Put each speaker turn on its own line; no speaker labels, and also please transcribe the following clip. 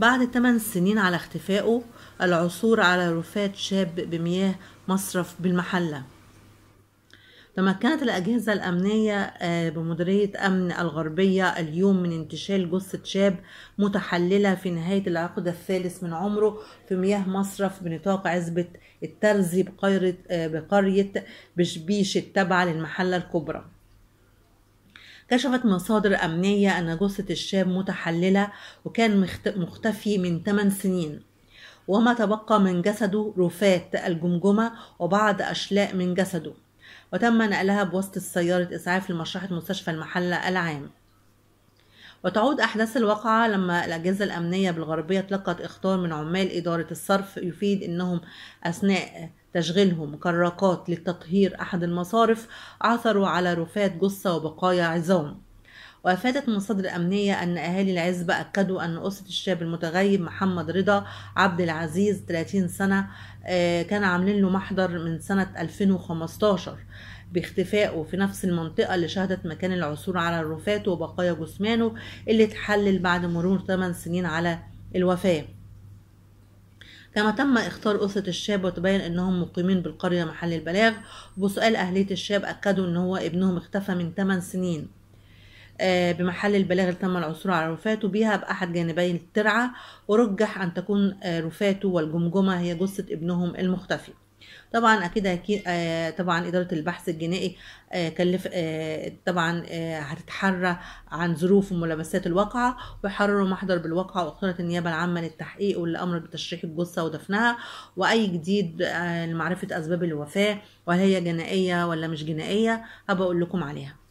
بعد 8 سنين على اختفائه العثور على رفات شاب بمياه مصرف بالمحلة تمكنت الأجهزة الأمنية آه، بمديرية أمن الغربية اليوم من انتشال جثة شاب متحللة في نهاية العقد الثالث من عمره في مياه مصرف بنطاق عزبة الترزي آه، بقرية بشبيش التابعة للمحلة الكبرى كشفت مصادر أمنية أن جثة الشاب متحللة وكان مختفي من 8 سنين وما تبقى من جسده رفات الجمجمة وبعض أشلاء من جسده وتم نقلها بواسطة سيارة إسعاف لمشرحة مستشفى المحلة العام وتعود أحداث الواقعة لما الأجهزة الأمنية بالغربية تلقت إخطار من عمال إدارة الصرف يفيد أنهم أثناء تشغيلهم كراكات لتطهير أحد المصارف عثروا على رفات جثة وبقايا عظام وأفادت مصادر أمنية أن أهالي العزبة أكدوا أن أسرة الشاب المتغيب محمد رضا عبد العزيز 30 سنة آه، كان عاملين له محضر من سنة 2015 باختفائه في نفس المنطقة اللي شهدت مكان العثور على الرفات وبقايا جثمانه اللي اتحلل بعد مرور 8 سنين على الوفاه كما تم اختيار أسرة الشاب وتبين أنهم مقيمين بالقرية محل البلاغ وبسؤال أهلية الشاب أكدوا أن هو ابنهم اختفى من 8 سنين آه، بمحل البلاغ اللي تم العثور على رفاته بها بأحد جانبي الترعة ورجح أن تكون آه، رفاته والجمجمة هي جثة ابنهم المختفي طبعا اكيد اكيد آه طبعا اداره البحث الجنائي آه كلف آه طبعا آه، هتتحرى عن ظروف وملابسات الواقعه ويحرروا محضر بالواقعه واختارت النيابه العامه للتحقيق واللي امرت بتشريح الجثه ودفنها واي جديد آه، لمعرفه اسباب الوفاه وهل هي جنائيه ولا مش جنائيه هبقول لكم عليها